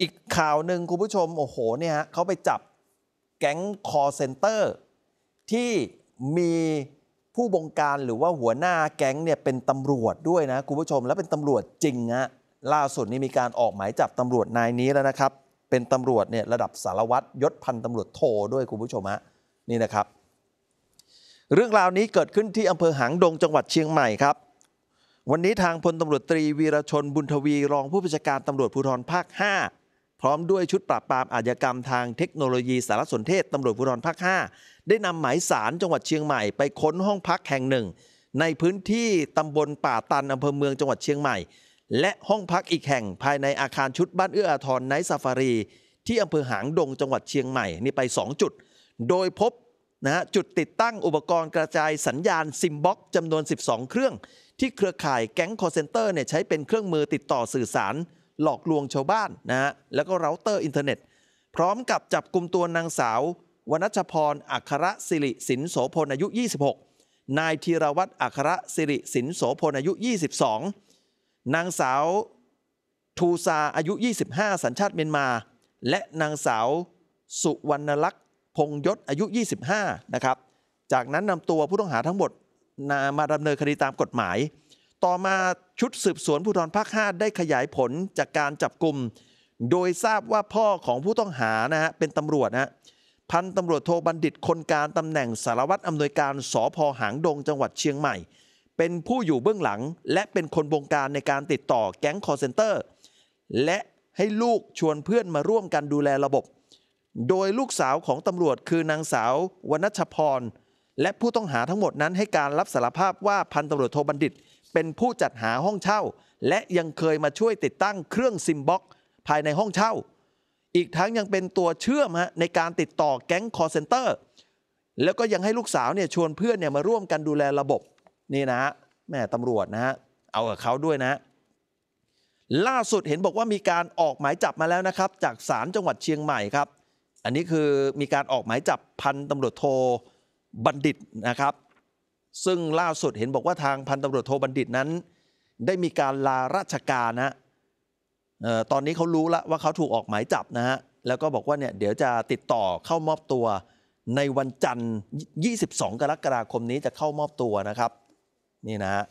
อีกข่าวหนึ่งคุณผู้ชมโอ้โหเนี่ยฮะเขาไปจับแก๊งคอเซ็นเตอร์ที่มีผู้บงการหรือว่าหัวหน้าแก๊งเนี่ยเป็นตำรวจด้วยนะคุณผู้ชมและเป็นตำรวจจริงฮะล่าสุดนี่มีการออกหมายจับตำรวจนายนี้แล้วนะครับ เป็นตำรวจเนี่ยระดับสารวัตรยศพันตำรวจโทด้วยคุณผู้ชมฮะนี่นะครับ เรื่องราวนี้เกิดขึ้นที่อำเภอหางดงจังหวัดเชียงใหม่ครับ วันนี้ทางพลตำรวจตรีวีรชนบุญทวีรองผู้บัญชาการตำรวจภูธรภาค5พร้อมด้วยชุดปราบปรามอาชญากรรมทางเทคโนโลยีสารสนเทศตำรวจภูธรภาค5ได้นำหมายสารจังหวัดเชียงใหม่ไปค้นห้องพักแห่งหนึ่ง ในพื้นที่ตำบลป่าตันอำเภอเมืองจังหวัดเชียงใหม่ และห้องพักอีกแห่งภายในอาคารชุดบ้านเอื้ออาทรไน์ซาฟารีที่อำเภอหางดงจังหวัดเชียงใหม่นี่ไป2จุดโดยพบนะจุดติดตั้งอุปกรณ์กระจายสัญญาณซิมบ็อกจำนวน 12 เครื่อง ที่เครือข่ายแก๊งคอร์เซนเตอร์เนี่ยใช้เป็นเครื่องมือติดต่อสื่อสารหลอกลวงชาวบ้านนะฮะแล้วก็เราเตอร์อินเทอร์เน็ต พร้อมกับจับกลุ่มตัวนางสาววนัชพรอัครสิริสินโสพลอายุ 26 นายธีรวัตรอัครสิริสินโสพลอายุ 22 นางสาวทูซาอายุ 25 สัญชาติเมียนมา และนางสาวสุวรรณลักษ์พงยศอายุ 25 นะครับจากนั้นนำตัวผู้ต้องหาทั้งหมดนมาดำเนินคดีตามกฎหมายต่อมาชุดสืบสวนภูธรภาค้าได้ขยายผลจากการจับกลุ่มโดยทราบว่าพ่อของผู้ต้องหานะฮะเป็นตำรวจนะฮะพันตำรวจโทบัณฑิตคนการตำแหน่งสารวัตรอำนวยการสอพอหางดงจังหวัดเชียงใหม่ เป็นผู้อยู่เบื้องหลังและเป็นคนบงการในการติดต่อแก๊งคอร์เซนเตอร์ และให้ลูกชวนเพื่อนมาร่วมกันดูแลระบบ โดยลูกสาวของตำรวจคือนางสาววนัชพรและผู้ต้องหาทั้งหมดนั้นให้การรับสารภาพว่าพันตำรวจโทบัณฑิตเป็นผู้จัดหาห้องเช่า และยังเคยมาช่วยติดตั้งเครื่องซิมบ็อกภายในห้องเช่า อีกทั้งยังเป็นตัวเชื่อมในการติดต่อแก๊งคอร์เซนเตอร์แล้วก็ยังให้ลูกสาวเนี่ยชวนเพื่อนเนี่ยมาร่วมกันดูแลระบบนี่นะแม่ตำรวจนะฮะเอากับเขาด้วยนะ ล่าสุดเห็นบอกว่ามีการออกหมายจับมาแล้วนะครับ จากศาลจังหวัดเชียงใหม่ครับ อันนี้คือมีการออกหมายจับพันตำรวจโทบัณฑิตนะครับซึ่งล่าสุดเห็นบอกว่าทางพันตำรวจโทบัณฑิตนั้น ได้มีการลาราชการนะออตอนนี้เขารู้ละว่าเขาถูกออกหมายจับนะฮะ แล้วก็บอกว่าเนี่ย เดี๋ยวจะติดต่อเข้ามอบตัวในวันจันทร์ 22 กรกฎาคมนี้จะเข้ามอบตัวนะครับ นี่นะฮะ